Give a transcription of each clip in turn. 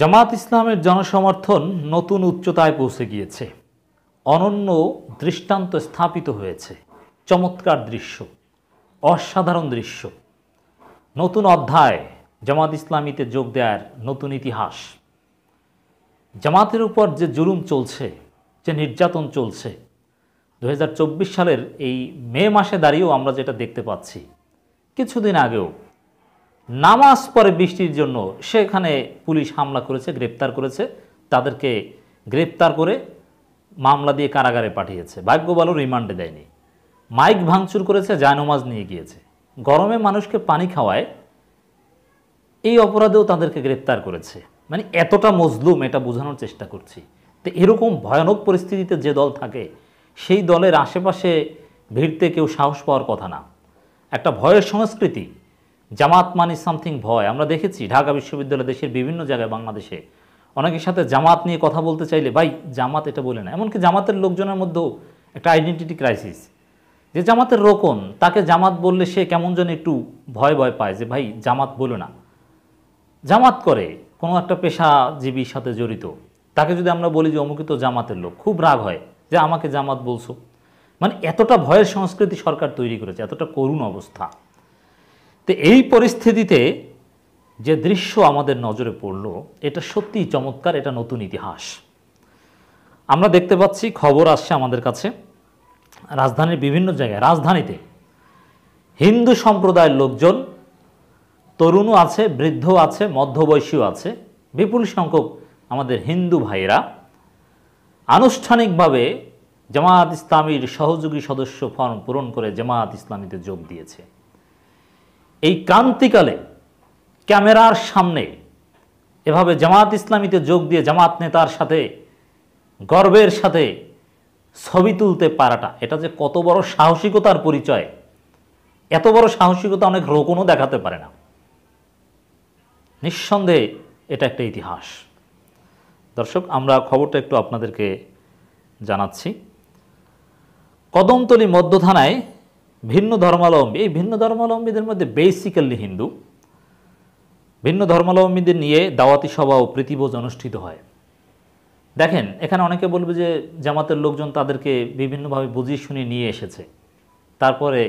জামাত ইসলামের জনসমর্থন নতুন উচ্চতায় পৌঁছে গিয়েছে অনন্য দৃষ্টান্ত স্থাপিত হয়েছে চমৎকার দৃশ্য অসাধারণ দৃশ্য নতুন অধ্যায় জামাত ইসলামীতে যোগ দেওয়ার নতুন ইতিহাস জামাতের উপর যে জুলুম চলছে যে নির্যাতন চলছে দু সালের এই মে মাসে দাঁড়িয়েও আমরা যেটা দেখতে পাচ্ছি কিছুদিন আগেও নামাজ পরে বৃষ্টির জন্য সেখানে পুলিশ হামলা করেছে গ্রেপ্তার করেছে তাদেরকে গ্রেপ্তার করে মামলা দিয়ে কারাগারে পাঠিয়েছে ভাগ্য ভালো রিমান্ডে দেয়নি মাইক ভাঙচুর করেছে জায়নমাজ নিয়ে গিয়েছে গরমে মানুষকে পানি খাওয়ায় এই অপরাধেও তাদেরকে গ্রেপ্তার করেছে মানে এতটা মজলুম এটা বোঝানোর চেষ্টা করছি তো এরকম ভয়ানক পরিস্থিতিতে যে দল থাকে সেই দলের আশেপাশে ভিড়তে কেউ সাহস পাওয়ার কথা না একটা ভয়ের সংস্কৃতি জামাত মানি সামথিং ভয় আমরা দেখেছি ঢাকা বিশ্ববিদ্যালয় দেশের বিভিন্ন জায়গায় বাংলাদেশে অনেকের সাথে জামাত নিয়ে কথা বলতে চাইলে ভাই জামাত এটা বলে না এমনকি জামাতের লোকজনের মধ্যেও একটা আইডেন্টিটি ক্রাইসিস যে জামাতের রোকন তাকে জামাত বললে সে কেমন যেন একটু ভয় ভয় পায় যে ভাই জামাত বলে না জামাত করে কোনো একটা পেশাজীবীর সাথে জড়িত তাকে যদি আমরা বলি যে অমুকিত জামাতের লোক খুব রাগ হয় যে আমাকে জামাত বলছো মানে এতটা ভয়ের সংস্কৃতি সরকার তৈরি করেছে এতটা করুণ অবস্থা তো এই পরিস্থিতিতে যে দৃশ্য আমাদের নজরে পড়ল এটা সত্যিই চমৎকার এটা নতুন ইতিহাস আমরা দেখতে পাচ্ছি খবর আসছে আমাদের কাছে রাজধানীর বিভিন্ন জায়গায় রাজধানীতে হিন্দু সম্প্রদায়ের লোকজন তরুণও আছে বৃদ্ধ আছে মধ্যবয়সীও আছে বিপুল সংখ্যক আমাদের হিন্দু ভাইরা আনুষ্ঠানিকভাবে জামায়াত ইসলামীর সহযোগী সদস্য ফর্ম পূরণ করে জামায়াত ইসলামীতে যোগ দিয়েছে এই ক্রান্তিকালে ক্যামেরার সামনে এভাবে জামাত ইসলামীতে যোগ দিয়ে জামাত নেতার সাথে গর্বের সাথে ছবি তুলতে পারাটা এটা যে কত বড় সাহসিকতার পরিচয় এত বড় সাহসিকতা অনেক রোকনও দেখাতে পারে না নিঃসন্দেহে এটা একটা ইতিহাস দর্শক আমরা খবরটা একটু আপনাদেরকে জানাচ্ছি কদমতলি মধ্য থানায় ভিন্ন ধর্মাবলম্বী এই ভিন্ন ধর্মাবলম্বীদের মধ্যে বেসিক্যালি হিন্দু ভিন্ন ধর্মাবলম্বীদের নিয়ে দাওয়াতি সভা ও প্রীতিভোজ অনুষ্ঠিত হয় দেখেন এখানে অনেকে বলবে যে জামাতের লোকজন তাদেরকে বিভিন্নভাবে বুঝিয়ে শুনিয়ে নিয়ে এসেছে তারপরে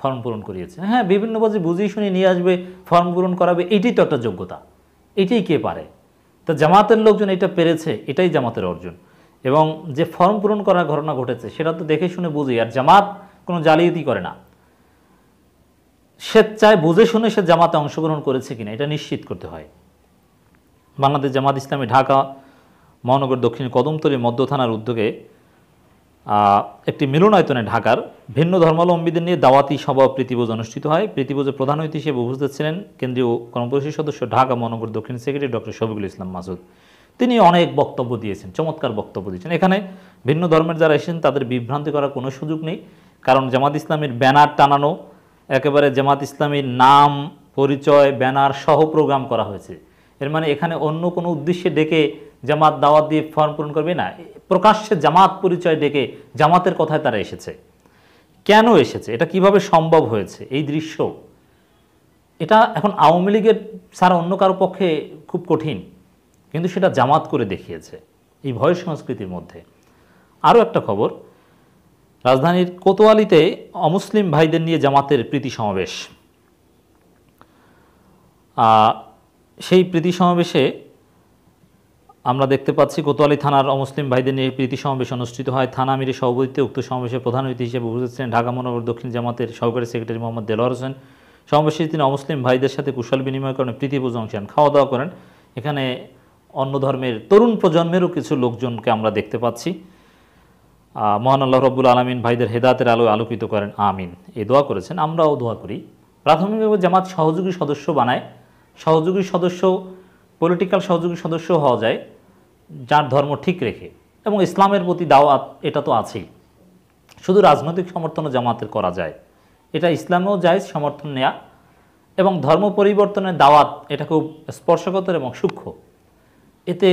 ফর্ম পূরণ করিয়েছে হ্যাঁ বিভিন্নভাবে বুঝিয়ে শুনিয়ে নিয়ে আসবে ফর্ম পূরণ করাবে এটাই তো একটা যোগ্যতা এটাই কে পারে তো জামাতের লোকজন এটা পেরেছে এটাই জামাতের অর্জন এবং যে ফর্ম পূরণ করার ঘটনা ঘটেছে সেটা তো দেখে শুনে বুঝি আর জামাত কোনো জালিয়াতি করে না স্বেচ্ছায় বুঝে শুনে সে জামাতে অংশগ্রহণ করেছে কিনা এটা নিশ্চিত করতে হয় বাংলাদেশ জামাত ইসলামী ঢাকা মহানগর দক্ষিণ কদমতলী মধ্য থানার উদ্যোগে একটি মিলনায়তনে ঢাকার ভিন্ন ধর্মাবলম্বীদের নিয়ে দাওয়াতি সভা প্রীতিভোজ অনুষ্ঠিত হয় প্রীতিভোজের প্রধান অতিথি হিসেবে উপস্থিত ছিলেন কেন্দ্রীয় কর্মপরিষদ সদস্য ঢাকা মহানগর দক্ষিণ সেক্রেটারি ডক্টর শফিকুল ইসলাম মাসুদ তিনি অনেক বক্তব্য দিয়েছেন চমৎকার বক্তব্য দিয়েছেন এখানে ভিন্ন ধর্মের যারা এসেছেন তাদের বিভ্রান্তি করার কোনো সুযোগ নেই কারণ জামাত ইসলামের ব্যানার টানানো একেবারে জামাত ইসলামের নাম পরিচয় ব্যানার সহ প্রোগ্রাম করা হয়েছে এর মানে এখানে অন্য কোনো উদ্দেশ্যে ডেকে জামাত দাওয়াত দিয়ে ফর্ম পূরণ করবে না প্রকাশ্যে জামাত পরিচয় ডেকে জামাতের কথায় তারা এসেছে কেন এসেছে এটা কিভাবে সম্ভব হয়েছে এই দৃশ্য এটা এখন আওয়ামী লীগের ছাড়া অন্য কারো পক্ষে খুব কঠিন কিন্তু সেটা জামাত করে দেখিয়েছে এই ভয় সংস্কৃতির মধ্যে আরও একটা খবর রাজধানীর কোতোয়ালিতে অমুসলিম ভাইদের নিয়ে জামাতের প্রীতি সমাবেশ সেই প্রীতি সমাবেশে আমরা দেখতে পাচ্ছি কোতোয়ালি থানার অমুসলিম ভাইদের নিয়ে প্রীতি সমাবেশ অনুষ্ঠিত হয় থানা মিরে সভাপতিতে উক্ত সমাবেশে প্রধান অতিথি হিসেবে উপস্থিত ছিলেন ঢাকা মহানগর দক্ষিণ জামাতের সহকারী সেক্রেটারি মোহাম্মদ দেলোয়ার হোসেন সমাবেশে তিনি অমুসলিম ভাইদের সাথে কুশল বিনিময় করেন পুজো অংশ খাওয়া দাওয়া করেন এখানে অন্য ধর্মের তরুণ প্রজন্মেরও কিছু লোকজনকে আমরা দেখতে পাচ্ছি মহান আল্লাহ রব্বুল আলমিন ভাইদের হেদাতের আলোয় আলোকিত করেন আমিন এ দোয়া করেছেন আমরাও দোয়া করি প্রাথমিকভাবে জামাত সহযোগী সদস্য বানায় সহযোগী সদস্য পলিটিক্যাল সহযোগী সদস্য হওয়া যায় যার ধর্ম ঠিক রেখে এবং ইসলামের প্রতি দাওয়াত এটা তো আছেই শুধু রাজনৈতিক সমর্থনও জামাতের করা যায় এটা ইসলামেও যায় সমর্থন নেয়া এবং ধর্ম পরিবর্তনের দাওয়াত এটা খুব স্পর্শকতর এবং সূক্ষ্ম এতে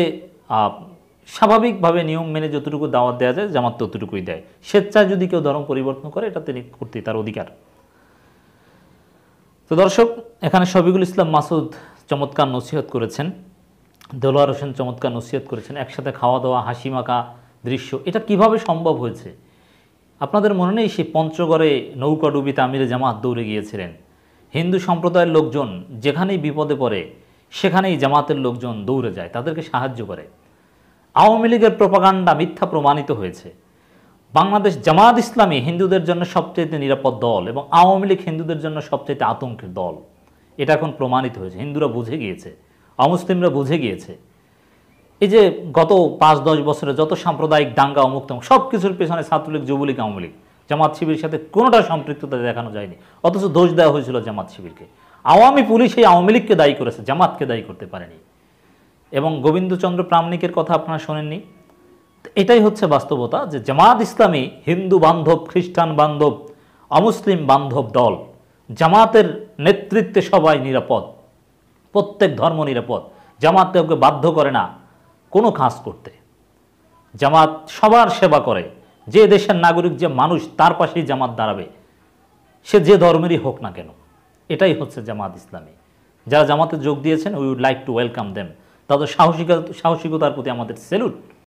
স্বাভাবিকভাবে নিয়ম মেনে যতটুকু দাওয়াত দেওয়া যায় জামাত ততটুকুই দেয় স্বেচ্ছায় যদি কেউ ধর্ম পরিবর্তন করে এটা তিনি করতে তার অধিকার তো দর্শক এখানে শফিকুল ইসলাম মাসুদ চমৎকার নসিহত করেছেন দেলোয়ার হোসেন চমৎকার নসিহত করেছেন একসাথে খাওয়া দাওয়া হাসি মাখা দৃশ্য এটা কিভাবে সম্ভব হয়েছে আপনাদের মনে নেই সে পঞ্চগড়ে ডুবি তামিরে জামাত দৌড়ে গিয়েছিলেন হিন্দু সম্প্রদায়ের লোকজন যেখানেই বিপদে পড়ে সেখানেই জামাতের লোকজন দৌড়ে যায় তাদেরকে সাহায্য করে আওয়ামী লীগের প্রপাগান্ডা মিথ্যা প্রমাণিত হয়েছে বাংলাদেশ জামাত ইসলামী হিন্দুদের জন্য সবচেয়ে নিরাপদ দল এবং আওয়ামী লীগ হিন্দুদের জন্য সবচেয়ে আতঙ্কের দল এটা এখন প্রমাণিত হয়েছে হিন্দুরা বুঝে গিয়েছে অমুসলিমরা বুঝে গিয়েছে এই যে গত পাঁচ দশ বছরে যত সাম্প্রদায়িক দাঙ্গা অমুক্ত সব কিছুর পেছনে ছাত্রলীগ যুবলীগ আওয়ামী লীগ জামাত শিবির সাথে কোনোটা সম্পৃক্ততা দেখানো যায়নি অথচ দোষ দেওয়া হয়েছিল জামাত শিবিরকে আওয়ামী পুলিশ এই আওয়ামী লীগকে দায়ী করেছে জামাতকে দায়ী করতে পারেনি এবং গোবিন্দচন্দ্র প্রামাণিকের কথা আপনারা শোনেননি এটাই হচ্ছে বাস্তবতা যে জামাত ইসলামী হিন্দু বান্ধব খ্রিস্টান বান্ধব অমুসলিম বান্ধব দল জামাতের নেতৃত্বে সবাই নিরাপদ প্রত্যেক ধর্ম নিরাপদ জামাত কাউকে বাধ্য করে না কোনো কাজ করতে জামাত সবার সেবা করে যে দেশের নাগরিক যে মানুষ তার পাশেই জামাত দাঁড়াবে সে যে ধর্মেরই হোক না কেন এটাই হচ্ছে জামাত ইসলামী যারা জামাতে যোগ দিয়েছেন we would like to welcome them তাদের সাহসিকতা সাহসিকতার প্রতি আমাদের সেলুট